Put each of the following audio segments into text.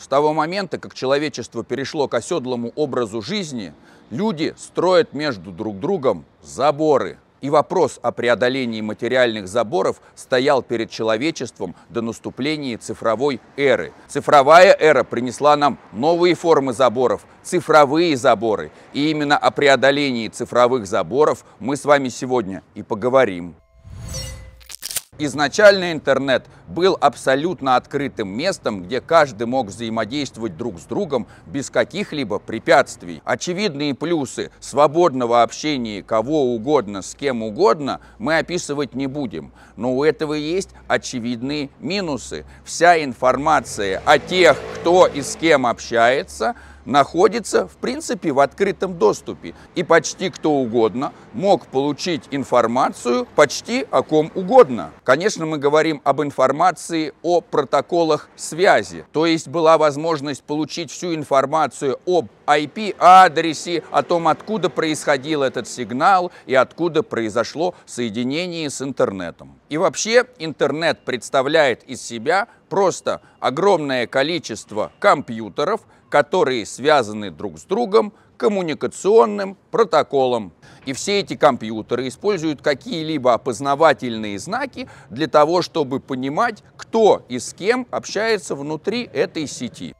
С того момента, как человечество перешло к оседлому образу жизни, люди строят между друг другом заборы. И вопрос о преодолении материальных заборов стоял перед человечеством до наступления цифровой эры. Цифровая эра принесла нам новые формы заборов, цифровые заборы. И именно о преодолении цифровых заборов мы с вами сегодня и поговорим. Изначально интернет был абсолютно открытым местом, где каждый мог взаимодействовать друг с другом без каких-либо препятствий. Очевидные плюсы свободного общения кого угодно с кем угодно мы описывать не будем, но у этого есть очевидные минусы. Вся информация о тех, кто и с кем общается – находится, в принципе, в открытом доступе. И почти кто угодно мог получить информацию почти о ком угодно. Конечно, мы говорим об информации о протоколах связи. То есть была возможность получить всю информацию об IP-адресе, о том, откуда происходил этот сигнал и откуда произошло соединение с интернетом. И вообще интернет представляет из себя просто огромное количество компьютеров, которые связаны друг с другом коммуникационным протоколом. И все эти компьютеры используют какие-либо опознавательные знаки для того, чтобы понимать, кто и с кем общается внутри этой сети.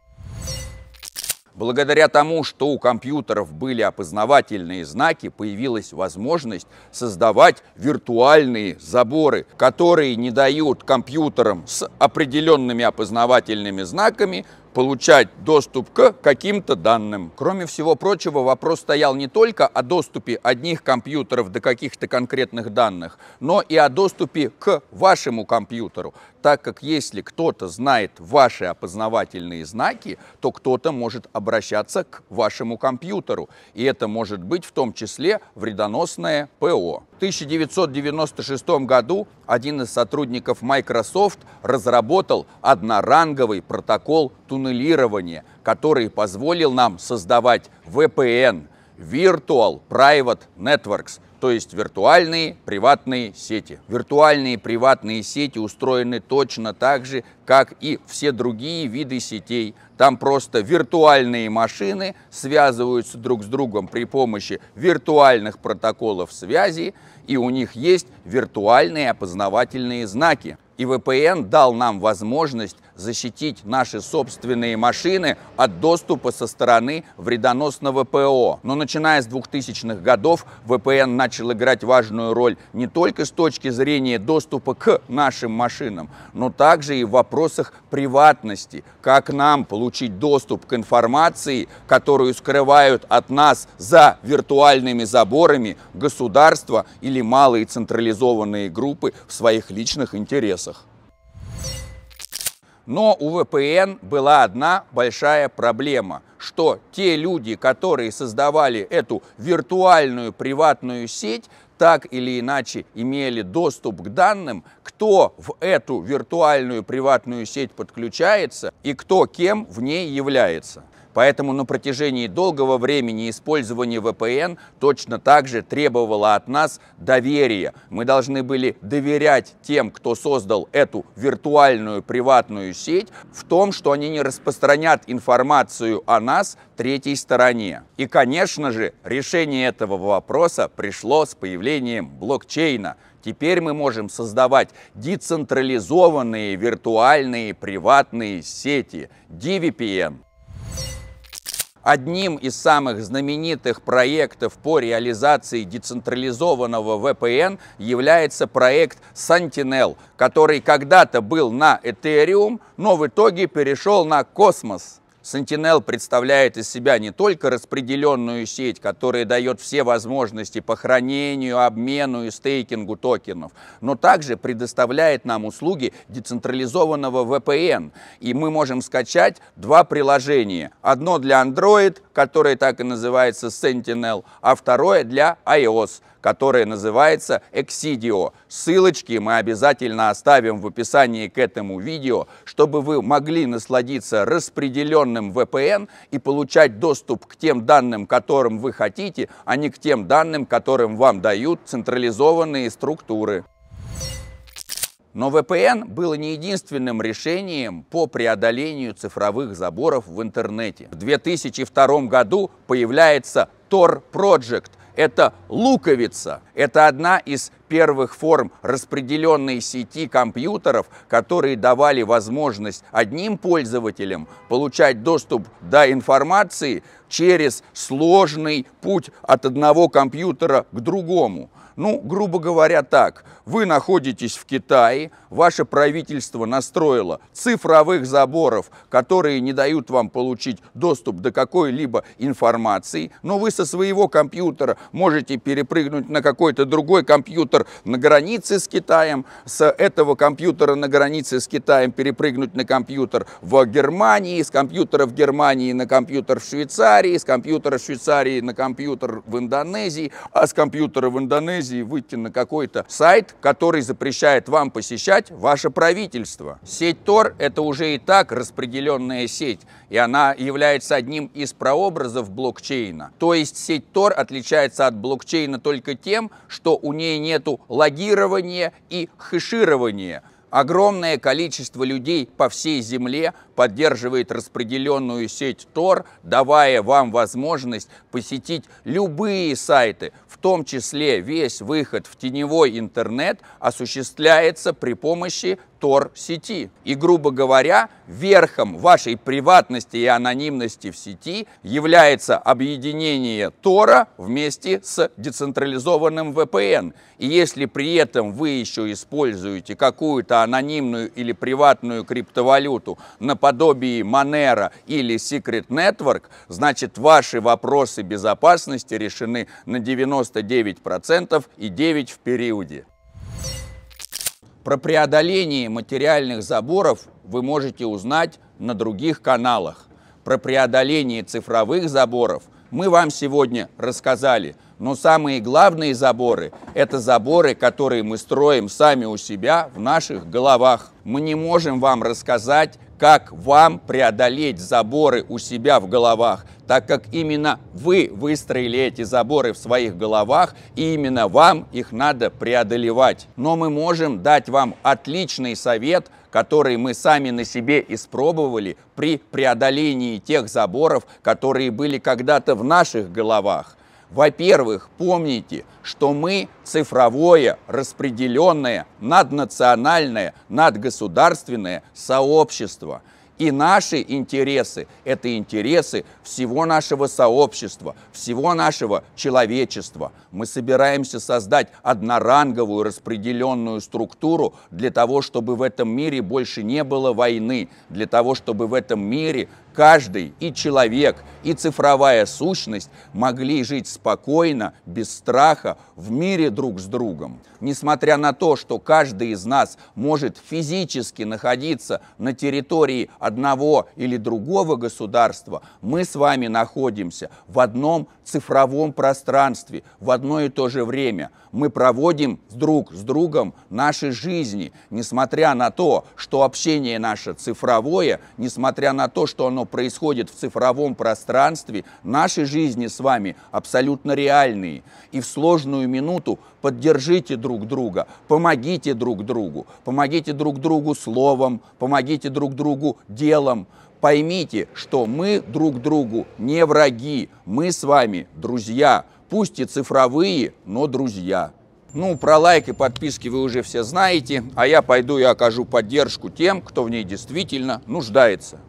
Благодаря тому, что у компьютеров были опознавательные знаки, появилась возможность создавать виртуальные заборы, которые не дают компьютерам с определенными опознавательными знаками получать доступ к каким-то данным. Кроме всего прочего, вопрос стоял не только о доступе одних компьютеров до каких-то конкретных данных, но и о доступе к вашему компьютеру, так как если кто-то знает ваши опознавательные знаки, то кто-то может обращаться к вашему компьютеру, и это может быть в том числе вредоносное ПО. 1996 году один из сотрудников Microsoft разработал одноранговый протокол туннелирования, который позволил нам создавать VPN – Virtual Private Networks – то есть виртуальные приватные сети. Виртуальные приватные сети устроены точно так же, как и все другие виды сетей. Там просто виртуальные машины связываются друг с другом при помощи виртуальных протоколов связи, и у них есть виртуальные опознавательные знаки. И VPN дал нам возможность защитить наши собственные машины от доступа со стороны вредоносного ПО. Но начиная с 2000-х годов VPN начал играть важную роль не только с точки зрения доступа к нашим машинам, но также и в вопросах приватности. Как нам получить доступ к информации, которую скрывают от нас за виртуальными заборами государства или малые централизованные группы в своих личных интересах. Но у VPN была одна большая проблема, что те люди, которые создавали эту виртуальную приватную сеть, так или иначе имели доступ к данным, кто в эту виртуальную приватную сеть подключается и кто кем в ней является. Поэтому на протяжении долгого времени использование VPN точно так же требовало от нас доверия. Мы должны были доверять тем, кто создал эту виртуальную приватную сеть, в том, что они не распространят информацию о нас третьей стороне. И, конечно же, решение этого вопроса пришло с появлением блокчейна – Теперь мы можем создавать децентрализованные виртуальные приватные сети DVPN. Одним из самых знаменитых проектов по реализации децентрализованного VPN является проект Sentinel, который когда-то был на Ethereum, но в итоге перешел на Космос. Sentinel представляет из себя не только распределенную сеть, которая дает все возможности по хранению, обмену и стейкингу токенов, но также предоставляет нам услуги децентрализованного VPN. И мы можем скачать два приложения. Одно для Android, которое так и называется Sentinel, а второе для iOS, которое называется Exidio. Ссылочки мы обязательно оставим в описании к этому видео, чтобы вы могли насладиться распределенным VPN и получать доступ к тем данным, которым вы хотите, а не к тем данным, которым вам дают централизованные структуры. Но VPN было не единственным решением по преодолению цифровых заборов в интернете. В 2002 году появляется Tor Project. Это луковица. Это одна из первых форм распределенной сети компьютеров, которые давали возможность одним пользователям получать доступ до информации через сложный путь от одного компьютера к другому. Ну, грубо говоря так, вы находитесь в Китае, ваше правительство настроило цифровых заборов, которые не дают вам получить доступ до какой-либо информации, но вы со своего компьютера можете перепрыгнуть на какой-то другой компьютер, компьютер на границе с Китаем, с этого компьютера на границе с Китаем перепрыгнуть на компьютер в Германии, с компьютера в Германии на компьютер в Швейцарии, с компьютера в Швейцарии на компьютер в Индонезии, а с компьютера в Индонезии выйти на какой-то сайт, который запрещает вам посещать ваше правительство. Сеть Тор – это уже и так распределенная сеть и она является одним из прообразов блокчейна. То есть сеть Tor отличается от блокчейна только тем, что у нее нету логирования и хэширования. Огромное количество людей по всей Земле поддерживает распределенную сеть Tor, давая вам возможность посетить любые сайты, в том числе весь выход в теневой интернет осуществляется при помощи Тор-сети. И, грубо говоря, верхом вашей приватности и анонимности в сети является объединение Тора вместе с децентрализованным VPN. И если при этом вы еще используете какую-то анонимную или приватную криптовалюту наподобие Monero или Secret Network, значит ваши вопросы безопасности решены на 99% и 9% в периоде. Про преодоление материальных заборов вы можете узнать на других каналах. Про преодоление цифровых заборов мы вам сегодня рассказали. Но самые главные заборы – это заборы, которые мы строим сами у себя в наших головах. Мы не можем вам рассказать, как вам преодолеть заборы у себя в головах, так как именно вы выстроили эти заборы в своих головах, и именно вам их надо преодолевать. Но мы можем дать вам отличный совет, который мы сами на себе испробовали при преодолении тех заборов, которые были когда-то в наших головах. Во-первых, помните, что мы цифровое, распределенное, наднациональное, надгосударственное сообщество. И наши интересы – это интересы всего нашего сообщества, всего нашего человечества. Мы собираемся создать одноранговую распределенную структуру для того, чтобы в этом мире больше не было войны, для того, чтобы в этом мире Каждый, и человек, и цифровая сущность могли жить спокойно, без страха, в мире друг с другом. Несмотря на то, что каждый из нас может физически находиться на территории одного или другого государства, мы с вами находимся в одном цифровом пространстве в одно и то же время мы проводим друг с другом наши жизни, несмотря на то, что общение наше цифровое, несмотря на то, что оно происходит в цифровом пространстве, наши жизни с вами абсолютно реальные. И в сложную минуту поддержите друг друга, помогите друг другу, помогите друг другу словом, помогите друг другу делом, поймите, что мы друг другу не враги, мы с вами друзья пусть и цифровые, но друзья. Ну, про лайк и подписки вы уже все знаете, а я пойду и окажу поддержку тем, кто в ней действительно нуждается.